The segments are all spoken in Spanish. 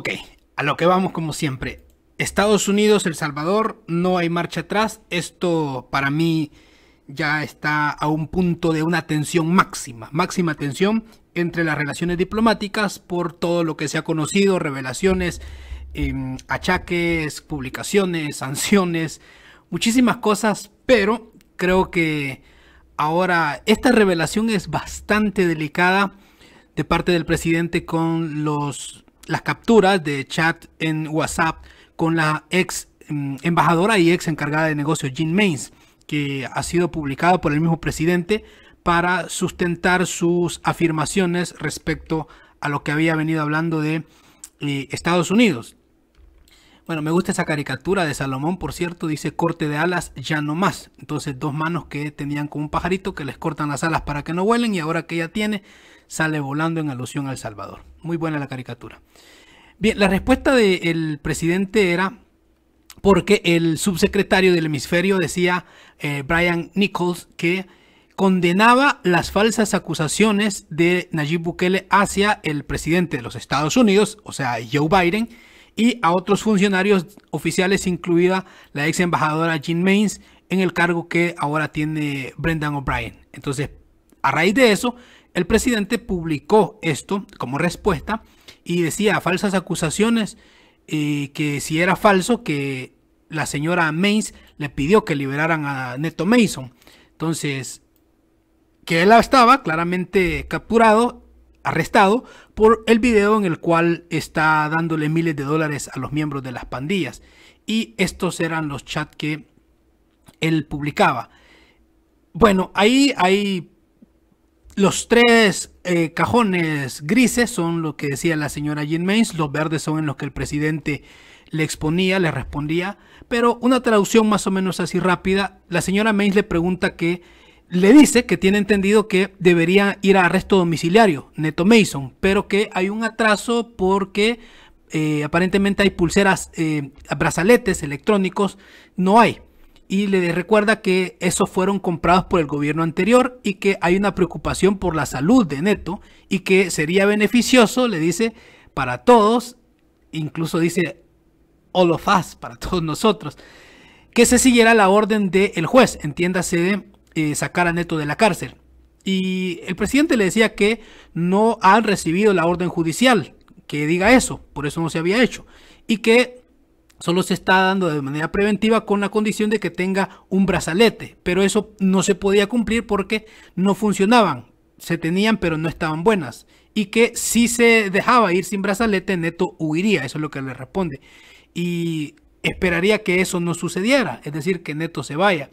Ok, a lo que vamos como siempre. Estados Unidos, El Salvador, no hay marcha atrás. Esto para mí ya está a un punto de una tensión máxima, máxima tensión entre las relaciones diplomáticas por todo lo que se ha conocido, revelaciones, em, achaques, publicaciones, sanciones, muchísimas cosas, pero creo que ahora esta revelación es bastante delicada de parte del presidente con los las capturas de chat en WhatsApp con la ex mm, embajadora y ex encargada de negocios Jean Mains, que ha sido publicado por el mismo presidente para sustentar sus afirmaciones respecto a lo que había venido hablando de eh, Estados Unidos. Bueno, me gusta esa caricatura de Salomón, por cierto, dice corte de alas, ya no más. Entonces, dos manos que tenían como un pajarito que les cortan las alas para que no vuelen y ahora que ya tiene, sale volando en alusión al Salvador. Muy buena la caricatura. Bien, la respuesta del presidente era porque el subsecretario del hemisferio decía, eh, Brian Nichols, que condenaba las falsas acusaciones de Nayib Bukele hacia el presidente de los Estados Unidos, o sea, Joe Biden, y a otros funcionarios oficiales, incluida la ex embajadora Jean Mains, en el cargo que ahora tiene Brendan O'Brien. Entonces, a raíz de eso, el presidente publicó esto como respuesta y decía falsas acusaciones y eh, que si era falso que la señora Mays le pidió que liberaran a Neto Mason. Entonces, que él estaba claramente capturado, arrestado por el video en el cual está dándole miles de dólares a los miembros de las pandillas. Y estos eran los chats que él publicaba. Bueno, ahí hay los tres eh, cajones grises son lo que decía la señora Jean Mains, los verdes son en los que el presidente le exponía, le respondía, pero una traducción más o menos así rápida, la señora Mains le pregunta que, le dice que tiene entendido que debería ir a arresto domiciliario, Neto Mason, pero que hay un atraso porque eh, aparentemente hay pulseras, eh, brazaletes electrónicos, no hay y le recuerda que esos fueron comprados por el gobierno anterior y que hay una preocupación por la salud de Neto y que sería beneficioso, le dice, para todos, incluso dice all of us, para todos nosotros, que se siguiera la orden del juez, entiéndase de eh, sacar a Neto de la cárcel. Y el presidente le decía que no han recibido la orden judicial que diga eso, por eso no se había hecho, y que solo se está dando de manera preventiva con la condición de que tenga un brazalete, pero eso no se podía cumplir porque no funcionaban, se tenían pero no estaban buenas y que si se dejaba ir sin brazalete Neto huiría, eso es lo que le responde y esperaría que eso no sucediera, es decir, que Neto se vaya.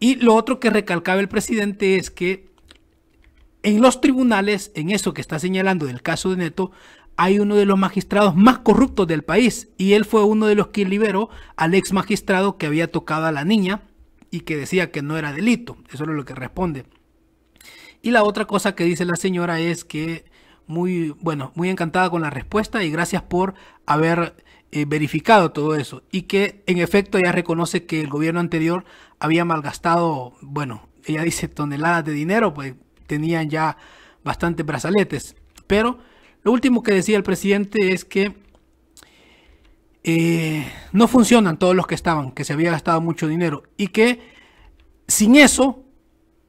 Y lo otro que recalcaba el presidente es que en los tribunales, en eso que está señalando del caso de Neto, hay uno de los magistrados más corruptos del país y él fue uno de los que liberó al ex magistrado que había tocado a la niña y que decía que no era delito. Eso es lo que responde. Y la otra cosa que dice la señora es que muy, bueno, muy encantada con la respuesta y gracias por haber eh, verificado todo eso. Y que en efecto ella reconoce que el gobierno anterior había malgastado, bueno, ella dice toneladas de dinero, pues tenían ya bastantes brazaletes. Pero lo último que decía el presidente es que eh, no funcionan todos los que estaban, que se había gastado mucho dinero y que sin eso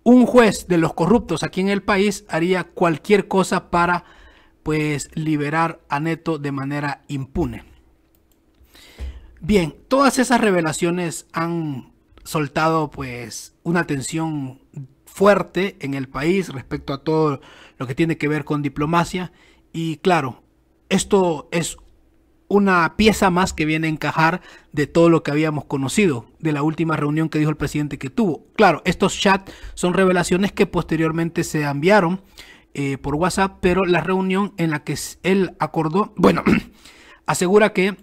un juez de los corruptos aquí en el país haría cualquier cosa para pues liberar a Neto de manera impune. Bien, todas esas revelaciones han soltado pues una tensión fuerte en el país respecto a todo lo que tiene que ver con diplomacia y claro, esto es una pieza más que viene a encajar de todo lo que habíamos conocido de la última reunión que dijo el presidente que tuvo. Claro, estos chats son revelaciones que posteriormente se enviaron eh, por WhatsApp, pero la reunión en la que él acordó, bueno, asegura que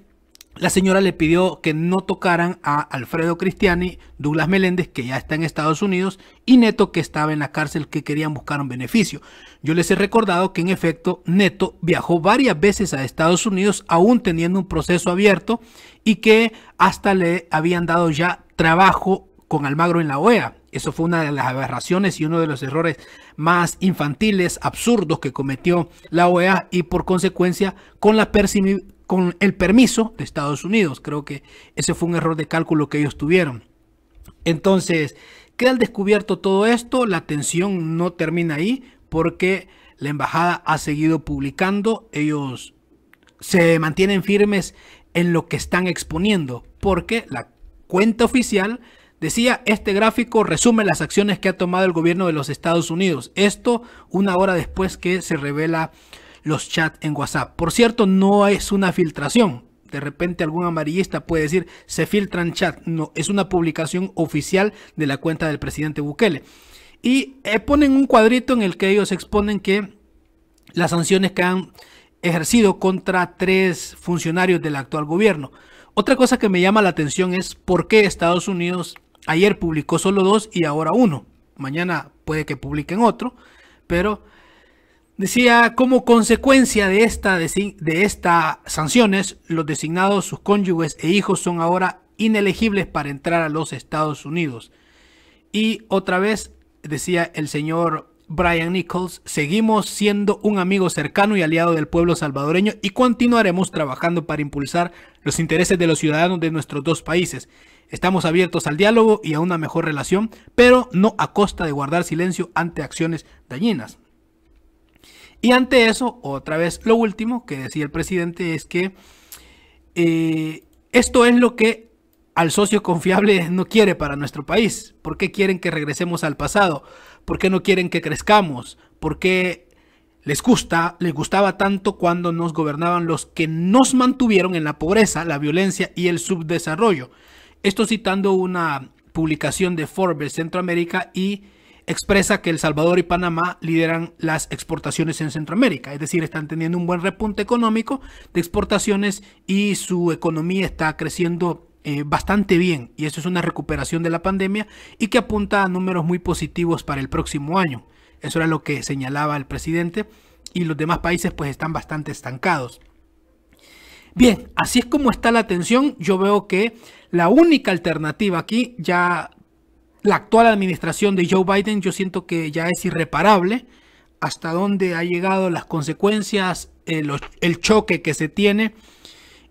la señora le pidió que no tocaran a Alfredo Cristiani, Douglas Meléndez, que ya está en Estados Unidos, y Neto, que estaba en la cárcel, que querían buscar un beneficio. Yo les he recordado que en efecto Neto viajó varias veces a Estados Unidos, aún teniendo un proceso abierto, y que hasta le habían dado ya trabajo con Almagro en la OEA. Eso fue una de las aberraciones y uno de los errores más infantiles, absurdos que cometió la OEA y por consecuencia con la con el permiso de Estados Unidos. Creo que ese fue un error de cálculo que ellos tuvieron. Entonces, queda al descubierto todo esto, la tensión no termina ahí porque la embajada ha seguido publicando, ellos se mantienen firmes en lo que están exponiendo, porque la cuenta oficial decía, este gráfico resume las acciones que ha tomado el gobierno de los Estados Unidos. Esto una hora después que se revela los chats en WhatsApp. Por cierto, no es una filtración. De repente algún amarillista puede decir, se filtran chat. No, es una publicación oficial de la cuenta del presidente Bukele. Y eh, ponen un cuadrito en el que ellos exponen que las sanciones que han ejercido contra tres funcionarios del actual gobierno. Otra cosa que me llama la atención es por qué Estados Unidos ayer publicó solo dos y ahora uno. Mañana puede que publiquen otro, pero Decía, como consecuencia de, esta de estas sanciones, los designados sus cónyuges e hijos son ahora inelegibles para entrar a los Estados Unidos. Y otra vez, decía el señor Brian Nichols, seguimos siendo un amigo cercano y aliado del pueblo salvadoreño y continuaremos trabajando para impulsar los intereses de los ciudadanos de nuestros dos países. Estamos abiertos al diálogo y a una mejor relación, pero no a costa de guardar silencio ante acciones dañinas. Y ante eso, otra vez, lo último que decía el presidente es que eh, esto es lo que al socio confiable no quiere para nuestro país. ¿Por qué quieren que regresemos al pasado? ¿Por qué no quieren que crezcamos? ¿Por qué les gusta, les gustaba tanto cuando nos gobernaban los que nos mantuvieron en la pobreza, la violencia y el subdesarrollo? Esto citando una publicación de Forbes Centroamérica y expresa que El Salvador y Panamá lideran las exportaciones en Centroamérica, es decir, están teniendo un buen repunte económico de exportaciones y su economía está creciendo eh, bastante bien y eso es una recuperación de la pandemia y que apunta a números muy positivos para el próximo año. Eso era lo que señalaba el presidente y los demás países pues están bastante estancados. Bien, así es como está la tensión. Yo veo que la única alternativa aquí, ya la actual administración de Joe Biden yo siento que ya es irreparable hasta dónde ha llegado las consecuencias, eh, el, choque que se tiene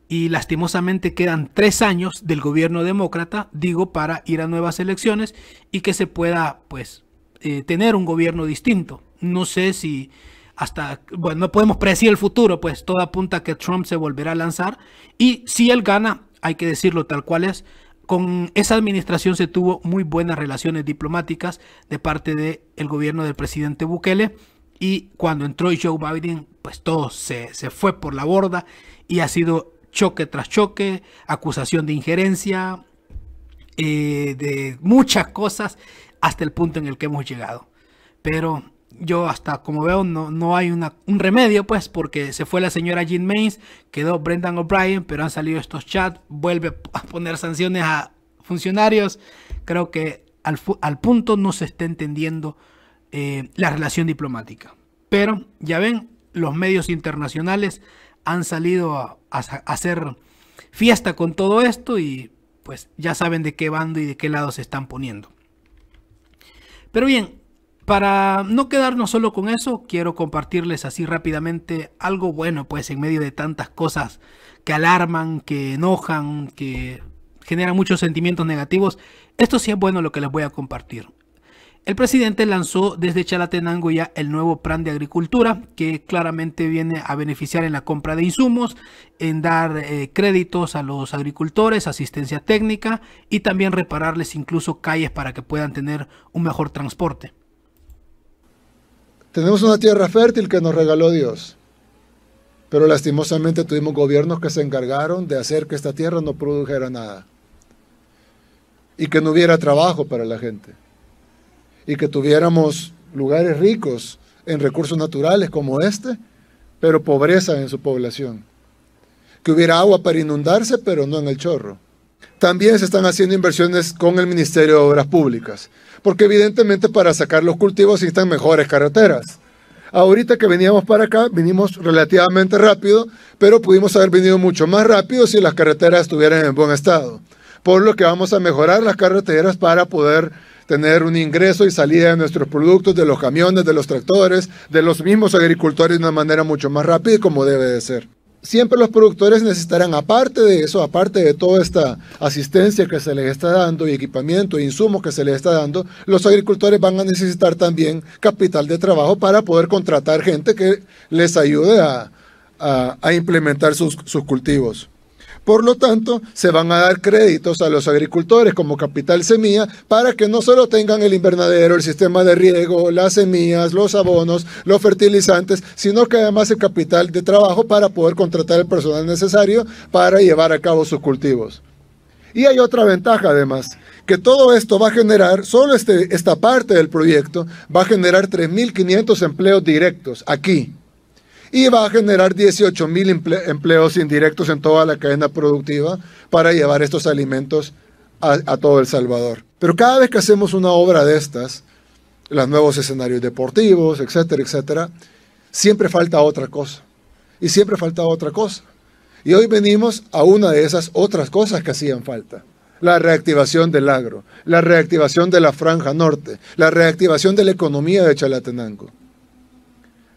y lastimosamente quedan tres años del gobierno demócrata, digo, para ir a nuevas elecciones y que se pueda pues eh, tener un gobierno distinto. No sé si hasta, bueno, no podemos predecir el futuro, pues todo apunta a que Trump se volverá a lanzar y si él gana, hay que decirlo tal cual es, con esa administración se tuvo muy buenas relaciones diplomáticas de parte del gobierno del presidente Bukele y cuando entró Joe Biden, pues todo se, se fue por la borda y ha sido choque tras choque, acusación de injerencia, eh, de muchas cosas hasta el punto en el que hemos llegado. Pero yo hasta como veo no, no hay un remedio pues porque se fue la señora Jean Mains, quedó Brendan O'Brien, pero han salido estos chats, vuelve a poner sanciones a funcionarios. Creo que al, punto no se está entendiendo eh, la relación diplomática. Pero ya ven, los medios internacionales han salido a hacer fiesta con todo esto y pues ya saben de qué bando y de qué lado se están poniendo. Pero bien, para no quedarnos solo con eso, quiero compartirles así rápidamente algo bueno, pues en medio de tantas cosas que alarman, que enojan, que generan muchos sentimientos negativos, esto sí es bueno lo que les voy a compartir. El presidente lanzó desde Chalatenango ya el nuevo plan de agricultura que claramente viene a beneficiar en la compra de insumos, en dar eh, créditos a los agricultores, asistencia técnica y también repararles incluso calles para que puedan tener un mejor transporte. Tenemos una tierra fértil que nos regaló Dios, pero lastimosamente tuvimos gobiernos que se encargaron de hacer que esta tierra no produjera nada y que no hubiera trabajo para la gente y que tuviéramos lugares ricos en recursos naturales como este, pero pobreza en su población. Que hubiera agua para inundarse, pero no en el chorro. También se están haciendo inversiones con el Ministerio de Obras Públicas porque evidentemente para sacar los cultivos existen mejores carreteras. Ahorita que veníamos para acá, vinimos relativamente rápido, pero pudimos haber venido mucho más rápido si las carreteras estuvieran en buen estado. Por lo que vamos a mejorar las carreteras para poder tener un ingreso y salida de nuestros productos, de los camiones, de los tractores, de los mismos agricultores de una manera mucho más rápida como debe de ser siempre los productores necesitarán, aparte de eso, aparte de toda esta asistencia que se les está dando y equipamiento e insumos que se les está dando, los agricultores van a necesitar también capital de trabajo para poder contratar gente que les ayude a, implementar sus cultivos. Por lo tanto, se van a dar créditos a los agricultores como capital semilla para que no solo tengan el invernadero, el sistema de riego, las semillas, los abonos, los fertilizantes, sino que además el capital de trabajo para poder contratar el personal necesario para llevar a cabo sus cultivos. Y hay otra ventaja además, que todo esto va a generar, solo este, esta parte del proyecto va a generar 3.500 empleos directos aquí y va a generar 18 mil empleos indirectos en toda la cadena productiva para llevar estos alimentos a, a, todo El Salvador. Pero cada vez que hacemos una obra de estas, los nuevos escenarios deportivos, etcétera, etcétera, siempre falta otra cosa. Y siempre falta otra cosa. Y hoy venimos a una de esas otras cosas que hacían falta. La reactivación del agro, la reactivación de la franja norte, la reactivación de la economía de Chalatenango.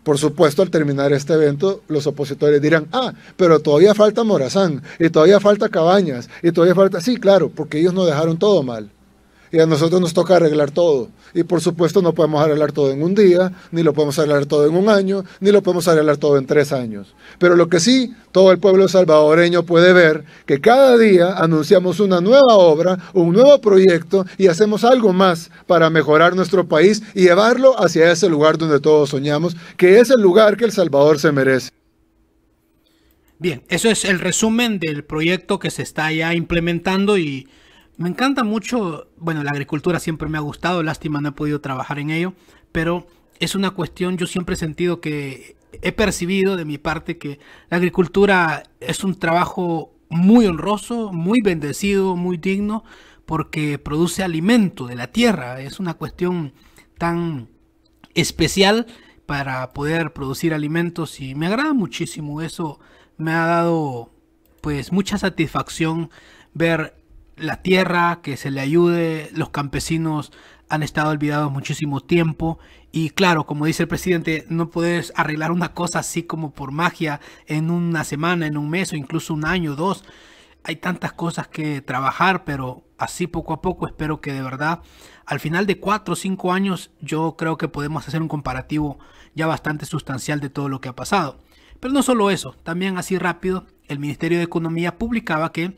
Por supuesto, al terminar este evento, los opositores dirán, ah, pero todavía falta Morazán, y todavía falta Cabañas, y todavía falta... Sí, claro, porque ellos no dejaron todo mal y a nosotros nos toca arreglar todo. Y por supuesto no podemos arreglar todo en un día, ni lo podemos arreglar todo en un año, ni lo podemos arreglar todo en tres años. Pero lo que sí, todo el pueblo salvadoreño puede ver que cada día anunciamos una nueva obra, un nuevo proyecto y hacemos algo más para mejorar nuestro país y llevarlo hacia ese lugar donde todos soñamos, que es el lugar que El Salvador se merece. Bien, eso es el resumen del proyecto que se está ya implementando y me encanta mucho, bueno, la agricultura siempre me ha gustado, lástima no he podido trabajar en ello, pero es una cuestión, yo siempre he sentido que he percibido de mi parte que la agricultura es un trabajo muy honroso, muy bendecido, muy digno, porque produce alimento de la tierra, es una cuestión tan especial para poder producir alimentos y me agrada muchísimo eso, me ha dado pues mucha satisfacción ver la tierra, que se le ayude. Los campesinos han estado olvidados muchísimo tiempo. Y claro, como dice el presidente, no puedes arreglar una cosa así como por magia en una semana, en un mes o incluso un año, dos. Hay tantas cosas que trabajar, pero así poco a poco espero que de verdad al final de cuatro o cinco años yo creo que podemos hacer un comparativo ya bastante sustancial de todo lo que ha pasado. Pero no solo eso, también así rápido el Ministerio de Economía publicaba que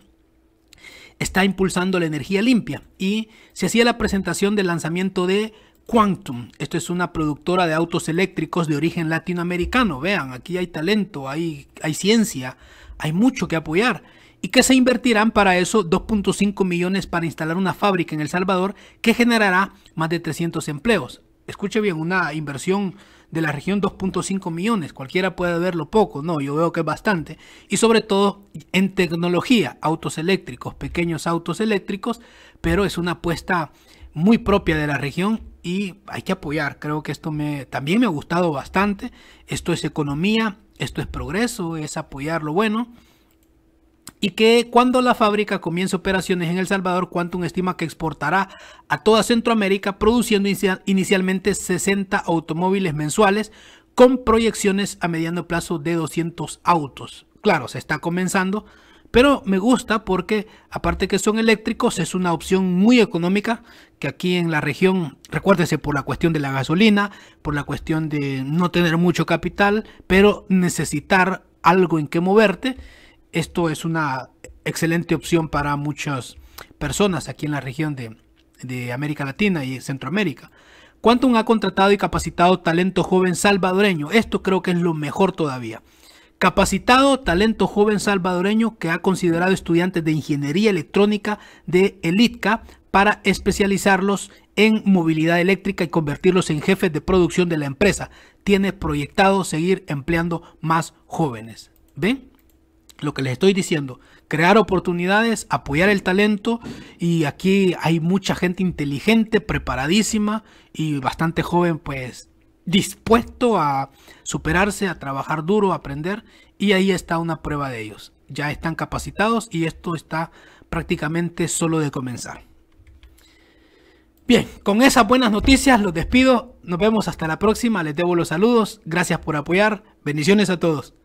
está impulsando la energía limpia y se hacía la presentación del lanzamiento de Quantum. Esto es una productora de autos eléctricos de origen latinoamericano. Vean, aquí hay talento, hay, hay ciencia, hay mucho que apoyar. Y que se invertirán para eso 2.5 millones para instalar una fábrica en El Salvador que generará más de 300 empleos. Escuche bien, una inversión de la región 2.5 millones. Cualquiera puede verlo poco, no, yo veo que es bastante. Y sobre todo en tecnología, autos eléctricos, pequeños autos eléctricos, pero es una apuesta muy propia de la región y hay que apoyar. Creo que esto me, también me ha gustado bastante. Esto es economía, esto es progreso, es apoyar lo bueno y que cuando la fábrica comience operaciones en El Salvador, Quantum estima que exportará a toda Centroamérica produciendo inicialmente 60 automóviles mensuales con proyecciones a mediano plazo de 200 autos. Claro, se está comenzando, pero me gusta porque aparte que son eléctricos, es una opción muy económica que aquí en la región, recuérdese por la cuestión de la gasolina, por la cuestión de no tener mucho capital, pero necesitar algo en que moverte esto es una excelente opción para muchas personas aquí en la región de, América Latina y Centroamérica. Quantum ha contratado y capacitado talento joven salvadoreño. Esto creo que es lo mejor todavía. Capacitado talento joven salvadoreño que ha considerado estudiantes de ingeniería electrónica de ELITCA para especializarlos en movilidad eléctrica y convertirlos en jefes de producción de la empresa. Tiene proyectado seguir empleando más jóvenes. ¿Ven? lo que les estoy diciendo, crear oportunidades, apoyar el talento y aquí hay mucha gente inteligente, preparadísima y bastante joven pues dispuesto a superarse, a trabajar duro, a aprender y ahí está una prueba de ellos. Ya están capacitados y esto está prácticamente solo de comenzar. Bien, con esas buenas noticias los despido. Nos vemos hasta la próxima. Les debo los saludos. Gracias por apoyar. Bendiciones a todos.